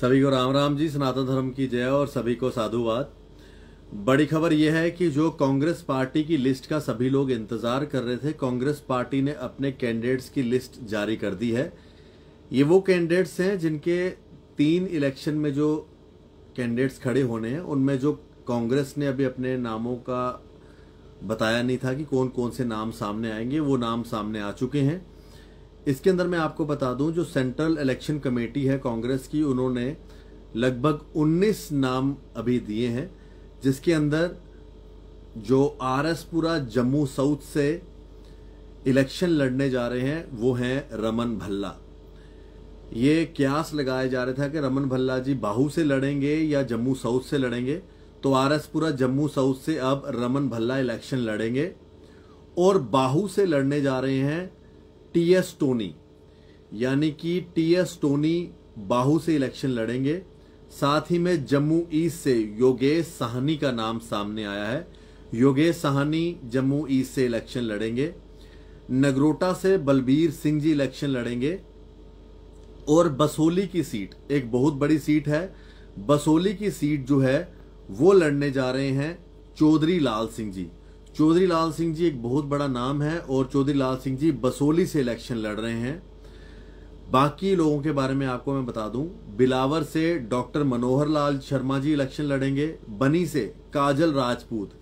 सभी को राम राम जी सनातन धर्म की जय और सभी को साधुवाद बड़ी खबर यह है कि जो कांग्रेस पार्टी की लिस्ट का सभी लोग इंतजार कर रहे थे कांग्रेस पार्टी ने अपने कैंडिडेट्स की लिस्ट जारी कर दी है ये वो कैंडिडेट्स हैं जिनके तीन इलेक्शन में जो कैंडिडेट्स खड़े होने हैं उनमें जो कांग्रेस ने अभी अपने नामों का बताया नहीं था कि कौन कौन से नाम सामने आएंगे वो नाम सामने आ चुके हैं इसके अंदर मैं आपको बता दूं जो सेंट्रल इलेक्शन कमेटी है कांग्रेस की उन्होंने लगभग 19 नाम अभी दिए हैं जिसके अंदर जो आर एस पुरा जम्मू साउथ से इलेक्शन लड़ने जा रहे हैं वो हैं रमन भल्ला ये क्यास लगाया जा रहा था कि रमन भल्ला जी बाहू से लड़ेंगे या जम्मू साउथ से लड़ेंगे तो आर एस पुरा जम्मू साउथ से अब रमन भल्ला इलेक्शन लड़ेंगे और बाहू से लड़ने जा रहे हैं टी एस टोनी यानी कि टी एस टोनी बाहू से इलेक्शन लड़ेंगे साथ ही में जम्मू ईस्ट से योगेश साहनी का नाम सामने आया है योगेश साहनी जम्मू ईस्ट से इलेक्शन लड़ेंगे नगरोटा से बलबीर सिंह जी इलेक्शन लड़ेंगे और बसोली की सीट एक बहुत बड़ी सीट है बसोली की सीट जो है वो लड़ने जा रहे हैं चौधरी लाल सिंह जी चौधरी लाल सिंह जी एक बहुत बड़ा नाम है और चौधरी लाल सिंह जी बसोली से इलेक्शन लड़ रहे हैं बाकी लोगों के बारे में आपको मैं बता दूं बिलावर से डॉक्टर मनोहर लाल शर्मा जी इलेक्शन लड़ेंगे बनी से काजल राजपूत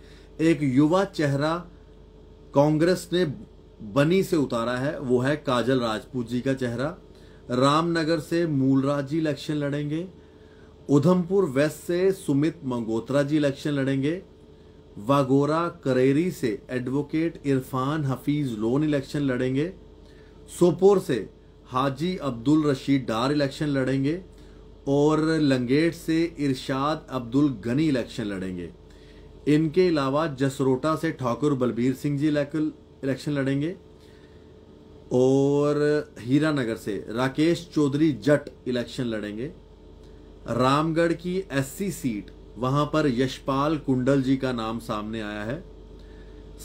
एक युवा चेहरा कांग्रेस ने बनी से उतारा है वो है काजल राजपूत जी का चेहरा रामनगर से मूलराज जी इलेक्शन लड़ेंगे उधमपुर वेस्ट से सुमित मंगोत्रा जी इलेक्शन लड़ेंगे वागोरा करेरी से एडवोकेट इरफान हफीज लोन इलेक्शन लड़ेंगे सोपोर से हाजी अब्दुल रशीद डार इलेक्शन लड़ेंगे और लंगेट से इरशाद अब्दुल गनी इलेक्शन लड़ेंगे इनके अलावा जसरोटा से ठाकुर बलबीर सिंह जी इलेक्शन लड़ेंगे और हीरानगर से राकेश चौधरी जट इलेक्शन लड़ेंगे रामगढ़ की एससी सीट वहां पर यशपाल कुंडल जी का नाम सामने आया है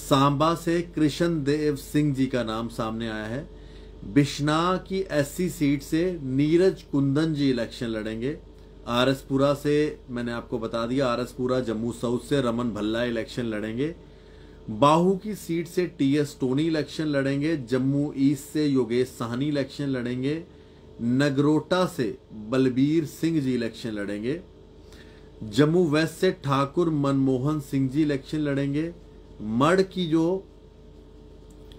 सांबा से कृष्ण देव सिंह जी का नाम सामने आया है बिश्ना की एससी सीट से नीरज कुंदन जी इलेक्शन लड़ेंगे आरसपुरा से मैंने आपको बता दिया आरसपुरा जम्मू साउथ से रमन भल्ला इलेक्शन लड़ेंगे बाहू की सीट से टी एस टोनी इलेक्शन लड़ेंगे जम्मू ईस्ट से योगेश साहनी इलेक्शन लड़ेंगे नगरोटा से बलबीर सिंह जी इलेक्शन लड़ेंगे जम्मू वेस्ट से ठाकुर मनमोहन सिंह जी इलेक्शन लड़ेंगे मड़ की जो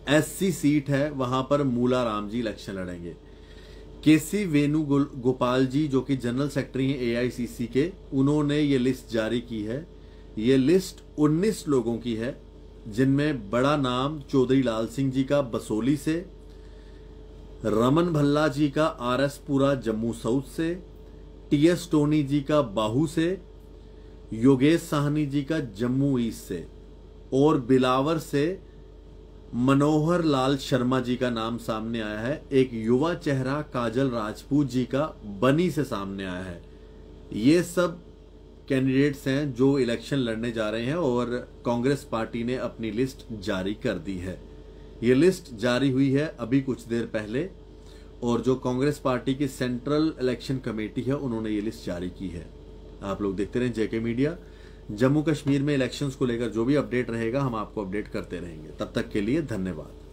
एससी सीट है वहां पर मूला राम जी इलेक्शन लड़ेंगे केसी वेणु गोपाल जी जो कि जनरल सेक्रेटरी हैं एआईसीसी के उन्होंने ये लिस्ट जारी की है ये लिस्ट 19 लोगों की है जिनमें बड़ा नाम चौधरी लाल सिंह जी का बसोली से रमन भल्ला जी का आरएसपुरा पुरा जम्मू साउथ से टीएस टोनी जी का बाहू से योगेश साहनी जी का जम्मू ईस्ट से और बिलावर से मनोहर लाल शर्मा जी का नाम सामने आया है एक युवा चेहरा काजल राजपूत जी का बनी से सामने आया है ये सब कैंडिडेट्स हैं जो इलेक्शन लड़ने जा रहे हैं और कांग्रेस पार्टी ने अपनी लिस्ट जारी कर दी है ये लिस्ट जारी हुई है अभी कुछ देर पहले और जो कांग्रेस पार्टी की सेंट्रल इलेक्शन कमेटी है उन्होंने ये लिस्ट जारी की है आप लोग देखते रहें जेके मीडिया जम्मू कश्मीर में इलेक्शंस को लेकर जो भी अपडेट रहेगा हम आपको अपडेट करते रहेंगे तब तक के लिए धन्यवाद